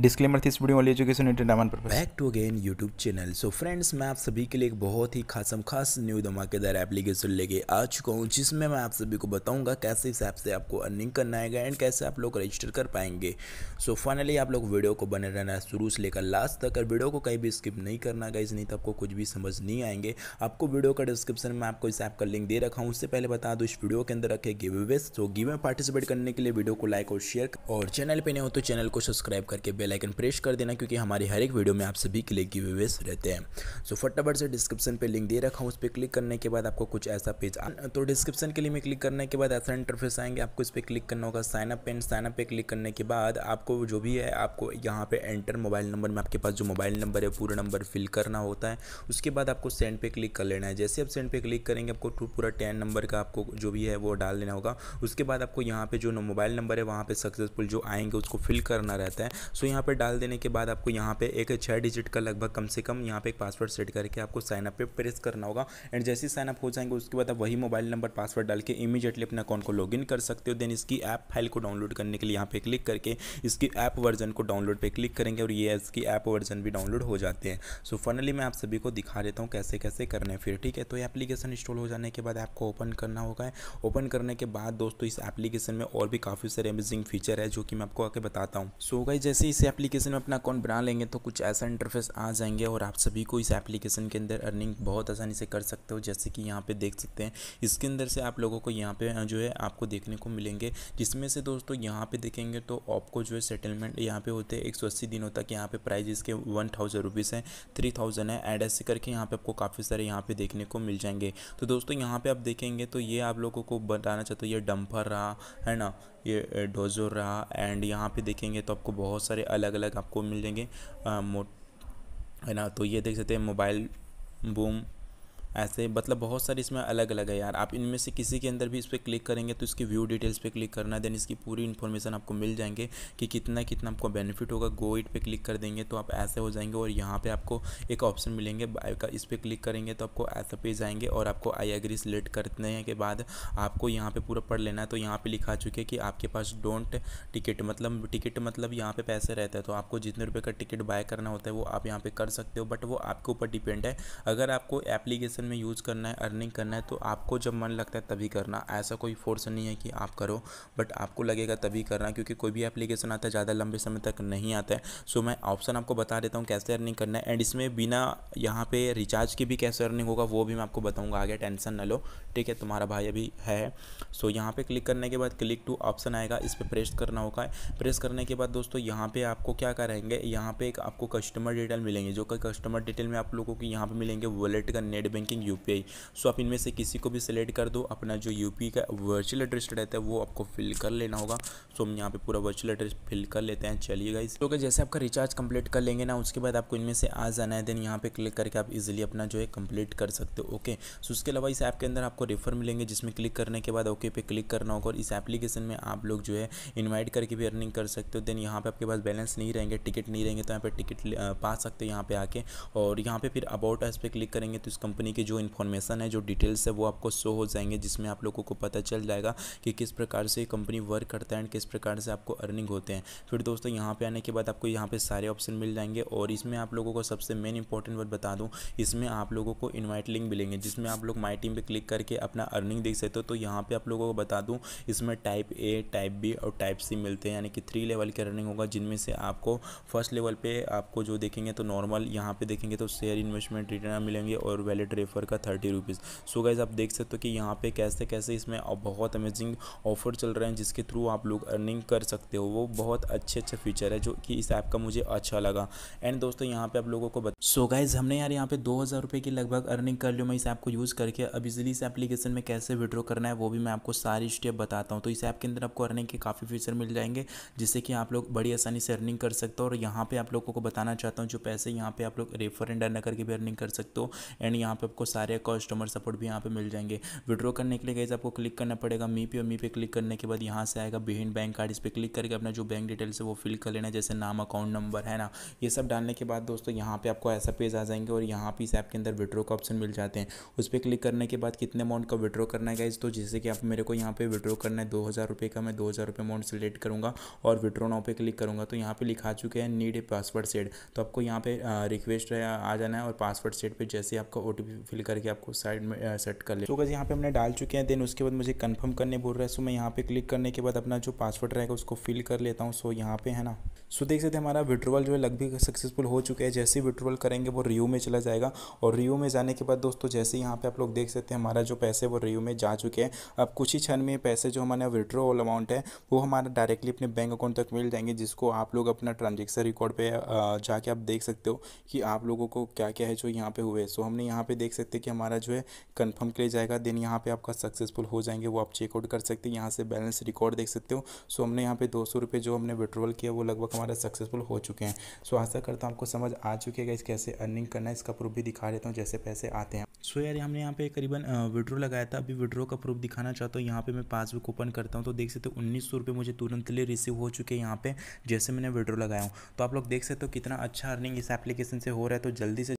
disclaimer थी इस video वाली एजुकेशन एंटरटेनमेंट पर back to again YouTube channel so friends मैं आप सभी के लिए एक बहुत ही खासम खास न्यू धमाकेदार एप्लीकेशन लेके आ चुका हूँ जिसमें मैं आप सभी को बताऊंगा कैसे इस ऐप से आपको अर्निंग करना आएगा एंड कैसे आप लोग रजिस्टर कर पाएंगे सो so, फाइनली आप लोग वीडियो को बने रहना है शुरू से लेकर लास्ट तक और वीडियो को कहीं भी स्किप नहीं करना गाइज नहीं तो आपको कुछ भी समझ नहीं आएंगे आपको वीडियो का डिस्क्रिप्शन में आपको इस ऐप का लिंक दे रखा हूँ उससे पहले बता दो इस वीडियो के अंदर रखे गिव सो गिवे में पार्टिसिपेट करने के लिए वीडियो को लाइक और शेयर और चैनल पर नहीं हो तो चैनल को सब्सक्राइब करके बेल बेल आइकन प्रेस कर देना क्योंकि हमारी हर एक वीडियो में आप सभी के लिए गिवेवेस रहते हैं सो फटाफट से डिस्क्रिप्शन पर लिंक दे रखा हूँ उस पर क्लिक करने के बाद आपको कुछ ऐसा पेज तो डिस्क्रिप्शन के लिए मैं क्लिक करने के बाद ऐसा इंटरफेस आएंगे आपको इस पर क्लिक करना होगा साइनअप एंड साइनअप पर क्लिक करने के बाद आपको जो भी है आपको यहाँ पर एंटर मोबाइल नंबर में आपके पास जो मोबाइल नंबर है पूरा नंबर फिल करना होता है उसके बाद आपको सेंड पे क्लिक कर लेना है जैसे आप सेंड पे क्लिक करेंगे आपको पूरा टेन नंबर का आपको जो भी है वो डाल लेना होगा उसके बाद आपको यहाँ पे जो मोबाइल नंबर है वहाँ पे सक्सेसफुल जो आएंगे उसको फिल करना रहता है सो यहाँ पर डाल देने के बाद आपको यहाँ पे एक छः डिजिट का लगभग कम से कम यहाँ पे एक पासवर्ड सेट करके आपको साइनअप पे प्रेस करना होगा एंड जैसे ही साइनअप हो जाएंगे उसके बाद आप वही मोबाइल नंबर पासवर्ड डाल के इमीजिएटली अपने अकाउंट को लॉगिन कर सकते हो देन इसकी ऐप फाइल को डाउनलोड करने के लिए यहाँ पे क्लिक करके इसकी ऐप वर्जन को डाउनलोड पर क्लिक करेंगे और ये इसकी ऐप वर्जन भी डाउनलोड हो जाते हैं सो फाइनली मैं आप सभी को दिखा देता हूँ कैसे कैसे करने फिर ठीक है तो ये एप्लीकेशन इंस्टॉल हो जाने के बाद आपको ओपन करना होगा ओपन करने के बाद दोस्तों इस एप्लीकेशन में और भी काफ़ी सारे अमेजिंग फीचर है जो कि मैं आपको आके बताता हूँ सो so, गाइस जैसे इस इस एप्लीकेशन में अपना अकाउंट बना लेंगे तो कुछ ऐसा इंटरफेस आ जाएंगे और आप सभी को इस एप्लीकेशन के अंदर अर्निंग बहुत आसानी से कर सकते हो जैसे कि यहाँ पे देख सकते हैं इसके अंदर से आप लोगों को यहाँ पे जो है आपको देखने को मिलेंगे जिसमें से दोस्तों यहाँ पे देखेंगे तो आपको जो है सेटलमेंट यहाँ पे होते हैं एक सौ अस्सी दिनों तक यहाँ पे प्राइज इसके वन थाउजेंड रुपीज़ हैं थ्री थाउजेंड है एड ऐसे करके यहाँ पे आपको काफ़ी सारे यहाँ पे देखने को मिल जाएंगे तो दोस्तों यहाँ पे आप देखेंगे तो ये आप लोगों को बताना चाहते हो ये डम्फर रहा है ना ये डोजोर रहा एंड यहाँ पे देखेंगे तो आपको बहुत सारे अलग अलग आपको मिल जाएंगे मोट है ना तो ये देख सकते हैं मोबाइल बूम ऐसे मतलब बहुत सारी इसमें अलग अलग है यार आप इनमें से किसी के अंदर भी इस पर क्लिक करेंगे तो इसकी व्यू डिटेल्स पे क्लिक करना है देन इसकी पूरी इन्फॉर्मेशन आपको मिल जाएंगे कि कितना कितना आपको बेनिफिट होगा गो इट पे क्लिक कर देंगे तो आप ऐसे हो जाएंगे और यहाँ पे आपको एक ऑप्शन मिलेंगे बाय का इस पर क्लिक करेंगे तो आपको ऐसा पे जाएंगे और आपको आई एग्री सिलेक्ट करने के बाद आपको यहाँ पर पूरा पढ़ लेना है तो यहाँ पर लिखा चुके कि आपके पास डोंट टिकट मतलब टिकट मतलब यहाँ पर पैसे रहते हैं तो आपको जितने रुपये का टिकट बाय करना होता है वो आप यहाँ पर कर सकते हो बट वो आपके ऊपर डिपेंड है अगर आपको एप्लीकेशन प्रोफेशन में यूज़ करना है अर्निंग करना है तो आपको जब मन लगता है तभी करना ऐसा कोई फोर्स नहीं है कि आप करो बट आपको लगेगा तभी करना क्योंकि कोई भी एप्लीकेशन आता है ज़्यादा लंबे समय तक नहीं आता है सो मैं ऑप्शन आपको बता देता हूँ कैसे अर्निंग करना है एंड इसमें बिना यहाँ पर रिचार्ज की भी कैसे अर्निंग होगा वो भी मैं आपको बताऊँगा आगे टेंशन ना लो ठीक है तुम्हारा भाई अभी है सो यहाँ पर क्लिक करने के बाद क्लिक टू ऑप्शन आएगा इस पर प्रेस करना होगा प्रेस करने के बाद दोस्तों यहाँ पर आपको क्या करेंगे यहाँ पर एक आपको कस्टमर डिटेल मिलेंगे जो कस्टमर डिटेल में आप लोगों की यहाँ पर मिलेंगे वॉलेट का net banking banking you so आप इनमें से किसी को भी सिलेक्ट कर दो अपना जो यू का वर्चुअल एड्रेस रहता है वो आपको फिल कर लेना होगा सो हम यहाँ पे पूरा वर्चुअल एड्रेस फिल कर लेते हैं चलिए गाइस तो जैसे आपका रिचार्ज कंप्लीट कर लेंगे ना उसके बाद आपको इनमें से आ जाना है देन यहाँ पे क्लिक करके आप इजिली अपना जो है कंप्लीट कर सकते हो ओके सो उसके अलावा इस ऐप के अंदर आपको रेफर मिलेंगे जिसमें क्लिक करने के बाद ओके पे क्लिक करना होगा और इस एप्लीकेशन में आप लोग जो है इन्वाइट करके भी अर्निंग कर सकते हो देन यहाँ पर आपके पास बैलेंस नहीं रहेंगे टिकट नहीं रहेंगे तो यहाँ पर टिकट पा सकते हो यहाँ पर आके और यहाँ पर फिर अबाउट एस पे क्लिक करेंगे तो इस कंपनी आपकी जो इन्फॉर्मेशन है जो डिटेल्स है वो आपको शो हो जाएंगे जिसमें आप लोगों को पता चल जाएगा कि किस प्रकार से कंपनी वर्क करता है एंड किस प्रकार से आपको अर्निंग होते हैं फिर दोस्तों यहाँ पर आने के बाद आपको यहाँ पर सारे ऑप्शन मिल जाएंगे और इसमें आप लोगों को सबसे मेन इंपॉर्टेंट वर्ड बता दूँ इसमें आप लोगों को इन्वाइट लिंक मिलेंगे जिसमें आप लोग माई टीम पर क्लिक करके अपना अर्निंग देख सकते हो तो यहाँ पर आप लोगों को बता दूँ इसमें टाइप ए टाइप बी और टाइप सी मिलते हैं यानी कि थ्री लेवल के रनिंग होगा जिनमें से आपको फर्स्ट लेवल पे आपको जो देखेंगे तो नॉर्मल यहाँ पे देखेंगे तो शेयर इन्वेस्टमेंट रिटर्न मिलेंगे और वैलिड रेफर वेफर का थर्टी रुपीज़ सो गाइज़ आप देख सकते हो कि यहाँ पे कैसे कैसे इसमें बहुत अमेजिंग ऑफर चल रहे हैं जिसके थ्रू आप लोग अर्निंग कर सकते हो वो बहुत अच्छे अच्छे फीचर है जो कि इस ऐप का मुझे अच्छा लगा एंड दोस्तों यहाँ पे आप लोगों को बता सो गाइज़ हमने यार यहाँ पे दो हज़ार रुपये की लगभग अर्निंग कर लियो मैं इस ऐप को यूज़ करके अब इजिली इस एप्लीकेशन में कैसे विड्रॉ करना है वो भी मैं आपको सारी स्टेप बताता हूँ तो इस ऐप के अंदर आपको अर्निंग के काफ़ी फीचर मिल जाएंगे जिससे कि आप लोग बड़ी आसानी से अर्निंग कर सकते हो और यहाँ पर आप लोगों को बताना चाहता हूँ जो पैसे यहाँ पर आप लोग रेफर एंड अर्न करके भी अर्निंग कर सकते हो एंड यहाँ पर आपको आपको सारे कस्टमर सपोर्ट भी यहाँ पे मिल जाएंगे विड्रॉ करने के लिए गैस आपको क्लिक करना पड़ेगा मी पे और मी पे क्लिक करने के बाद यहाँ से आएगा बिहिन बैंक कार्ड इस पर क्लिक करके अपना जो बैंक डिटेल्स है वो फिल कर लेना जैसे नाम अकाउंट नंबर है ना ये सब डालने के बाद दोस्तों यहाँ पर आपको ऐसा पेज आ जाएंगे और यहाँ पर इस ऐप के अंदर विड्रॉ का ऑप्शन मिल जाते हैं उस पर क्लिक करने के बाद कितने अमाउंट का विड्रॉ करना है गैस तो जैसे कि आप मेरे को यहाँ पे विड्रॉ करना है दो का मैं दो अमाउंट सेलेक्ट करूँगा और विड्रॉ नाव पर क्लिक करूँगा तो यहाँ पर लिखा चुके हैं नीड ए पासवर्ड सेट तो आपको यहाँ पे रिक्वेस्ट आ जाना है और पासवर्ड सेट पर जैसे आपका ओ फिल करके आपको साइड में सेट कर ले तो यहाँ पे हमने डाल चुके हैं देन उसके बाद मुझे कन्फर्म करने बोल रहा है सो मैं यहाँ पे क्लिक करने के बाद अपना जो पासवर्ड रहेगा उसको फिल कर लेता हूँ सो यहाँ पे है ना सो देख सकते हैं हमारा विड्रोवल जो है लगभग सक्सेसफुल हो चुका है जैसे ही विड्रोवल करेंगे वो रियू में चला जाएगा और रियू में जाने के बाद दोस्तों जैसे ही यहाँ पे आप लोग देख सकते हैं हमारा जो पैसे वो रियू में जा चुके हैं अब कुछ ही क्षण में पैसे जो हमारे विड्रोवल अमाउंट है वो हमारा डायरेक्टली अपने बैंक अकाउंट तक मिल जाएंगे जिसको आप लोग अपना ट्रांजेक्शन रिकॉर्ड पर जाके आप देख सकते हो कि आप लोगों को क्या क्या है जो यहाँ पर हुए सो हमने यहाँ पर देख सकते हैं कि हमारा जो है कन्फर्म किया जाएगा देन यहाँ पर आपका सक्सेसफुल हो जाएंगे वो आप चेकआउट कर सकते हैं यहाँ से बैलेंस रिकॉर्ड देख सकते हो सो हमने यहाँ पर दो सौ जो हमने विड्रोवल किया वो लगभग हमारे सक्सेसफुल हो चुके हैं सो आशा करता हूँ आपको समझ आ चुके हैं इस कैसे अर्निंग करना है इसका प्रूफ भी दिखा देता हूँ जैसे पैसे आते हैं सो so, यार हमने यहाँ पे करीबन विड्रो लगाया था अभी विड्रो का प्रूफ दिखाना चाहता हूँ यहाँ पे मैं पासबुक ओपन करता हूँ तो देख सकते हो उन्नीस सौ रुपये मुझे तुरंत लिए रिसीव हो चुके हैं यहाँ पे जैसे मैंने विड्रो लगाया हूँ तो आप लोग देख सकते हो कितना अच्छा अर्निंग इस एप्लीकेशन से हो रहा है तो जल्दी से